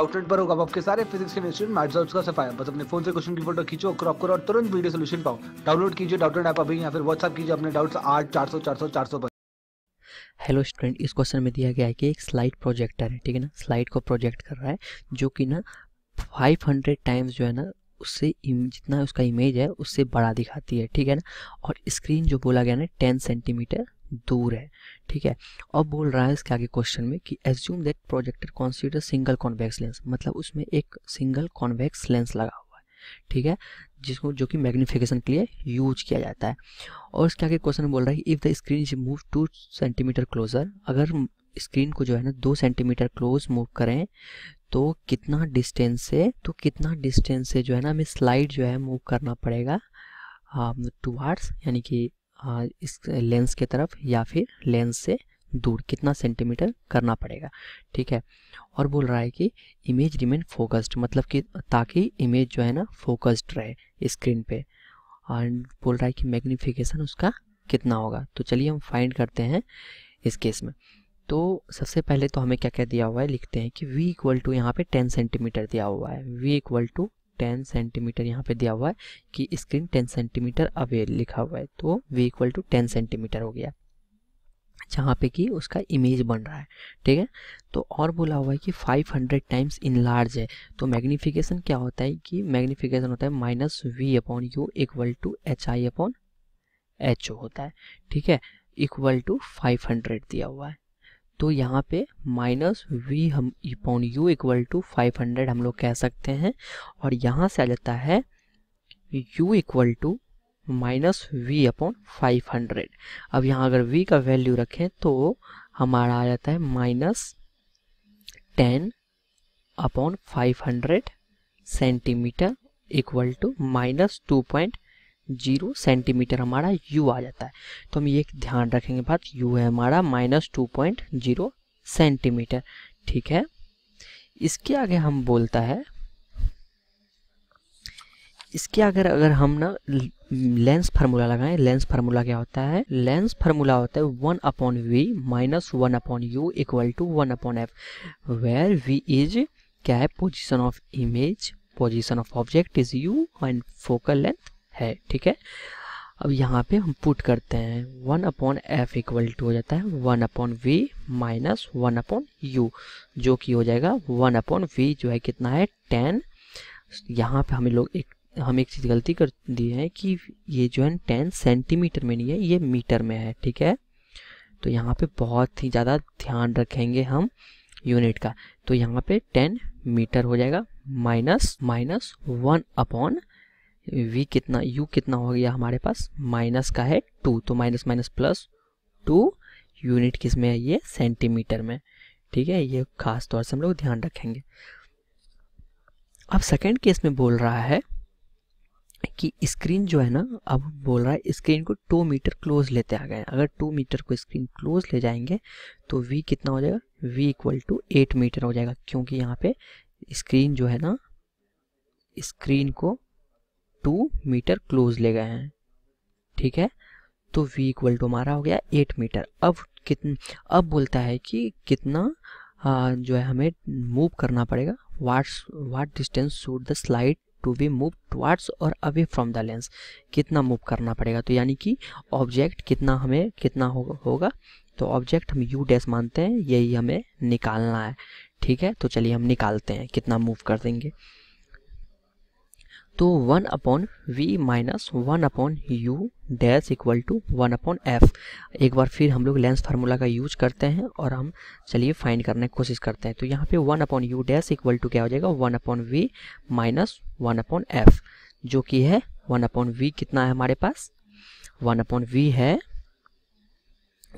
outlet पर होगा आपके सारे फिजिक्स केमिस्ट्री मैथ्स और उसका सफाया बस अपने फोन से क्वेश्चन की फोटो खींचो क्रॉप करो और तुरंत वीडियो सोल्यूशन पाओ डाउनलोड कीजिए डाउटलेट ऐप अभी या फिर व्हाट्सअप कीजिए अपने डाउट्स आठ चार सौ चार सौ चार सौ पर हेलो स्टूडेंट इस क्वेश्चन में दिया गया है कि एक स्लाइड प्रोजेक्टर है ठीक है ना स्लाइड को प्रोजेक्ट कर रहा है जो कि ना 500 टाइम्स जो है ना उससे जितना उसका इमेज है उससे बड़ा दिखाती है ठीक है ना और स्क्रीन जो बोला गया ना 10 सेंटीमीटर दूर है ठीक है अब बोल रहा है इसके आगे क्वेश्चन में कि assume that projector consider single convex lens मतलब उसमें एक सिंगल कॉन्वेक्स लेंस लगा हुआ है ठीक है जिसको जो कि मैग्निफिकेशन के लिए यूज किया जाता है और इसके आगे क्वेश्चन बोल रहा है if the screen is move two centimetre closer अगर स्क्रीन को जो है ना दो सेंटीमीटर क्लोज मूव करें तो कितना डिस्टेंस से तो कितना डिस्टेंस से जो है ना हमें स्लाइड जो है मूव करना पड़ेगा टू um, वार्ड्स यानी कि इस लेंस के तरफ या फिर लेंस से दूर कितना सेंटीमीटर करना पड़ेगा ठीक है और बोल रहा है कि इमेज रिमेन फोकस्ड मतलब कि ताकि इमेज जो है ना फोकस्ड रहे स्क्रीन पे और बोल रहा है कि मैग्नीफिकेशन उसका कितना होगा तो चलिए हम फाइंड करते हैं इस केस में तो सबसे पहले तो हमें क्या क्या दिया हुआ है लिखते हैं कि v इक्वल टू यहाँ पे 10 सेंटीमीटर दिया हुआ है v equal to ten centimetre यहाँ पे दिया हुआ है कि स्क्रीन टेन सेंटीमीटर अवे लिखा हुआ है तो V equal to ten centimetre हो गया जहाँ पे कि उसका इमेज बन रहा है ठीक है तो और बोला हुआ है कि 500 टाइम्स इन लार्ज है तो मैग्नीफिकेशन क्या होता है कि मैग्नीफिकेशन होता है minus V upon U equal to H I upon H O होता है ठीक है इक्वल टू 500 दिया हुआ है तो यहाँ पे माइनस वी हम upon U equal to five hundred हम लोग कह सकते हैं और यहाँ से आ जाता है u equal to minus V upon five hundred अब यहाँ अगर v का वैल्यू रखें तो हमारा आ जाता है minus ten upon five hundred centimetre equal to minus two point zero centimetre हमारा यू आ जाता है तो हम ये ध्यान रखेंगे बात यू है हमारा minus two point zero centimetre ठीक है इसके आगे हम बोलता है इसके अगर अगर हम ना लेंस फार्मूला लगाएं लेंस फार्मूला क्या होता है लेंस फार्मूला होता है one upon V minus one upon U equal to one upon F where V is क्या है position of image position of object is U and focal length है ठीक है अब यहाँ पे हम पुट करते हैं one upon F equal to हो जाता है one upon V minus one upon U जो कि हो जाएगा वन अपॉन वी जो है कितना है टेन यहाँ पे हम लोग एक हम एक चीज़ गलती कर दी है कि ये जो है टेन सेंटीमीटर में नहीं है ये मीटर में है ठीक है तो यहाँ पे बहुत ही ज़्यादा ध्यान रखेंगे हम यूनिट का तो यहाँ पे टेन मीटर हो जाएगा minus minus one upon V कितना यू कितना हो गया हमारे पास माइनस का है टू तो minus minus plus two unit किस में है ये सेंटीमीटर में ठीक है ये खास तौर से हम लोग ध्यान रखेंगे अब सेकेंड केस में बोल रहा है कि स्क्रीन जो है ना अब बोल रहा है स्क्रीन को टू मीटर क्लोज लेते आ गए अगर टू मीटर को स्क्रीन क्लोज ले जाएंगे तो वी कितना हो जाएगा V equal to eight metre हो जाएगा क्योंकि यहाँ पे स्क्रीन जो है ना स्क्रीन को टू मीटर क्लोज ले गए हैं ठीक है तो v इक्वल टू हमारा हो गया एट मीटर अब कितन अब बोलता है कि कितना आ, जो है हमें मूव करना पड़ेगा what's what distance should the slide to be move towards और अवे फ्रॉम द लेंस कितना मूव करना पड़ेगा तो यानी कि ऑब्जेक्ट कितना हमें कितना हो, होगा तो ऑब्जेक्ट हम यू डैस मानते हैं यही हमें निकालना है ठीक है तो चलिए हम निकालते हैं कितना मूव कर देंगे तो one upon V minus one upon U dash equal to one upon F एक बार फिर हम लोग लेंस फार्मूला का यूज करते हैं और हम चलिए फाइंड करने की कोशिश करते हैं तो यहाँ पे one upon U dash equal to क्या हो जाएगा one upon V minus one upon F जो कि है वन अपॉन वी कितना है हमारे पास वन अपॉन वी है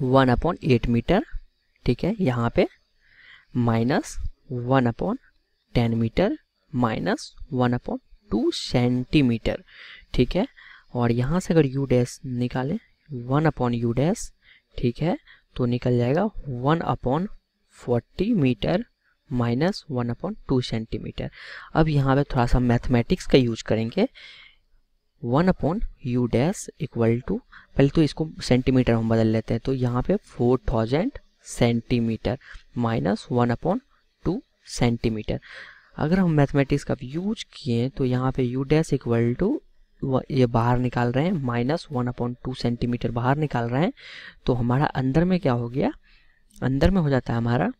वन अपॉन एट मीटर ठीक है यहाँ पे minus one upon ten metre minus one upon two centimetre ठीक है और यहाँ से अगर यू डैश निकालें वन अपॉन यू डैश ठीक है तो निकल जाएगा one upon forty metre minus one upon two centimetre अब यहाँ पे थोड़ा सा मैथमेटिक्स का यूज करेंगे one upon U dash equal to पहले तो इसको सेंटीमीटर हम बदल लेते हैं तो यहाँ पे four thousand centimetre minus one upon two centimetre अगर हम मैथमेटिक्स का यूज किए तो यहाँ पे यू डैस इक्वल टू ये बाहर निकाल रहे हैं minus one upon two centimetre बाहर निकाल रहे हैं तो हमारा अंदर में क्या हो गया अंदर में हो जाता है हमारा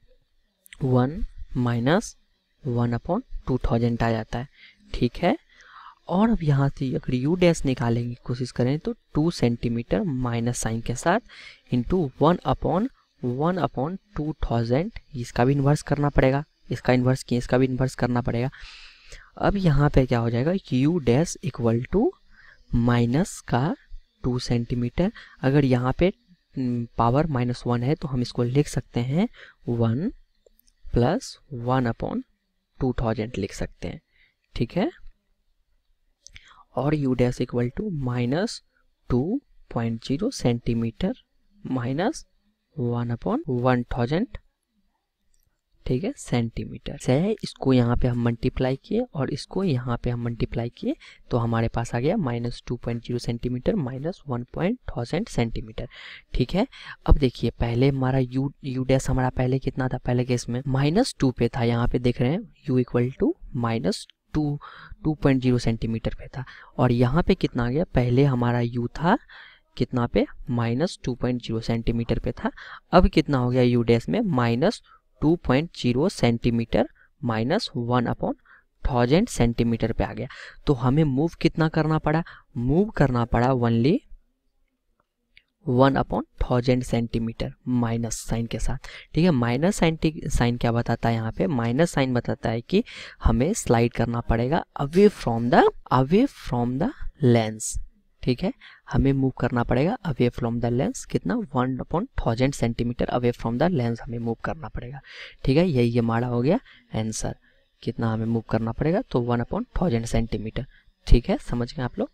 one minus one upon two thousand आ जाता है ठीक है और अब यहाँ से अगर यू डैस निकालने की कोशिश करें तो टू सेंटीमीटर माइनस साइन के साथ into one upon one upon two thousand इसका भी इन्वर्स करना पड़ेगा इसका इन्वर्स किए इसका भी इन्वर्स करना पड़ेगा अब यहाँ पे क्या हो जाएगा U dash equal to minus का टू सेंटीमीटर अगर यहाँ पे पावर माइनस वन है तो हम इसको लिख सकते हैं one plus one upon two thousand लिख सकते हैं ठीक है और U dash equal to minus two point zero centimetre minus one upon one thousand ठीक है सेंटीमीटर से है इसको यहाँ पे हम मल्टीप्लाई किए और इसको यहाँ पे हम मल्टीप्लाई किए तो हमारे पास आ गया minus two point zero centimetre minus one point thousand centimetre ठीक है अब देखिए पहले हमारा यू यू डैस हमारा पहले कितना था पहले केस में माइनस टू पे था यहाँ पे देख रहे हैं U equal to minus two two point zero centimetre पे था और यहाँ पे कितना आ गया पहले हमारा यू था कितना पे minus two point zero centimetre पे था अब कितना हो गया यू डैस में minus 2.0 centimetre minus one upon thousand centimetre पे आ गया तो हमें मूव कितना करना पड़ा मूव करना पड़ा only one upon thousand centimetre minus sign के साथ ठीक है माइनस साइन साइन क्या बताता है यहाँ पे माइनस साइन बताता है कि हमें स्लाइड करना पड़ेगा away from the away from the lens ठीक है हमें मूव करना पड़ेगा अवे फ्रॉम द लेंस कितना one upon thousand centimetre away from the lens हमें मूव करना पड़ेगा ठीक है यही हमारा हो गया आंसर कितना हमें मूव करना पड़ेगा तो वन अपॉन थाउजेंड सेंटीमीटर ठीक है समझ गए आप लोग